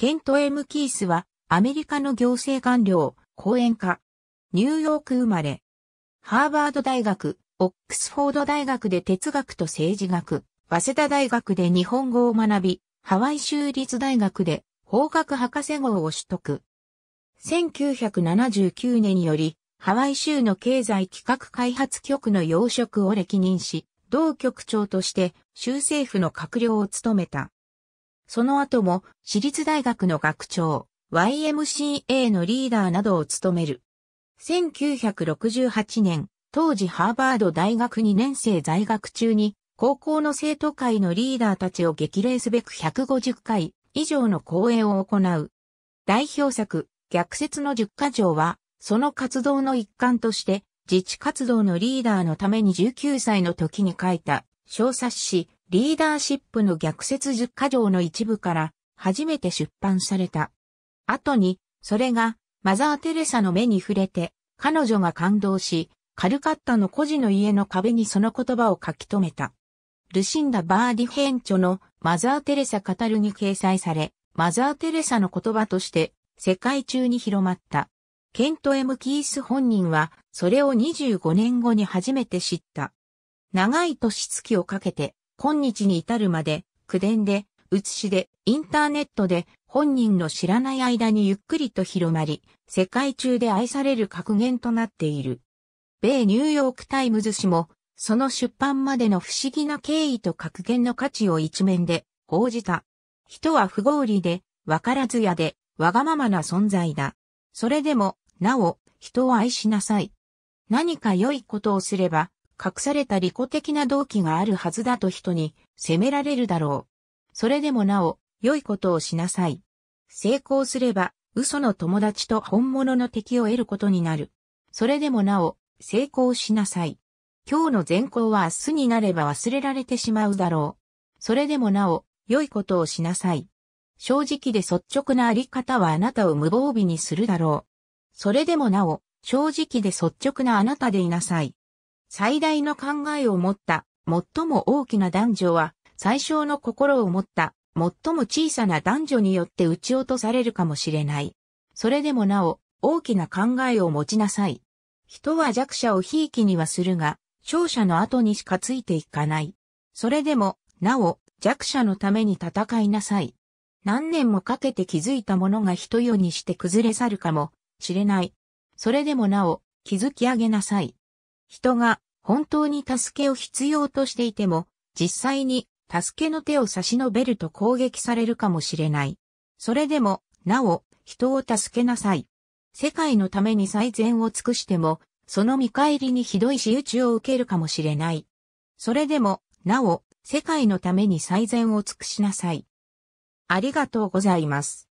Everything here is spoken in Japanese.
ケント・エム・キースは、アメリカの行政官僚、講演家。ニューヨーク生まれ。ハーバード大学、オックスフォード大学で哲学と政治学、早稲田大学で日本語を学び、ハワイ州立大学で法学博士号を取得。1979年により、ハワイ州の経済企画開発局の要職を歴任し、同局長として州政府の閣僚を務めた。その後も私立大学の学長、YMCA のリーダーなどを務める。1968年、当時ハーバード大学2年生在学中に、高校の生徒会のリーダーたちを激励すべく150回以上の講演を行う。代表作、逆説の10箇条は、その活動の一環として、自治活動のリーダーのために19歳の時に書いた小冊子、リーダーシップの逆説十0箇条の一部から初めて出版された。後に、それがマザー・テレサの目に触れて、彼女が感動し、カルカッタの孤児の家の壁にその言葉を書き留めた。ルシンダ・バーディヘンチョのマザー・テレサカタルに掲載され、マザー・テレサの言葉として世界中に広まった。ケント・エム・キース本人はそれを25年後に初めて知った。長い年月をかけて今日に至るまで、口伝で、写しで、インターネットで、本人の知らない間にゆっくりと広まり、世界中で愛される格言となっている。米ニューヨークタイムズ氏も、その出版までの不思議な経緯と格言の価値を一面で報じた。人は不合理で、わからずやで、わがままな存在だ。それでも、なお、人を愛しなさい。何か良いことをすれば、隠された利己的な動機があるはずだと人に責められるだろう。それでもなお、良いことをしなさい。成功すれば、嘘の友達と本物の敵を得ることになる。それでもなお、成功しなさい。今日の善行は明日になれば忘れられてしまうだろう。それでもなお、良いことをしなさい。正直で率直なあり方はあなたを無防備にするだろう。それでもなお、正直で率直なあなたでいなさい。最大の考えを持った、最も大きな男女は、最小の心を持った、最も小さな男女によって撃ち落とされるかもしれない。それでもなお、大きな考えを持ちなさい。人は弱者をひいきにはするが、勝者の後にしかついていかない。それでも、なお、弱者のために戦いなさい。何年もかけて気づいたものが人世にして崩れ去るかもしれない。それでもなお、気づき上げなさい。人が本当に助けを必要としていても、実際に助けの手を差し伸べると攻撃されるかもしれない。それでも、なお、人を助けなさい。世界のために最善を尽くしても、その見返りにひどい仕打ちを受けるかもしれない。それでも、なお、世界のために最善を尽くしなさい。ありがとうございます。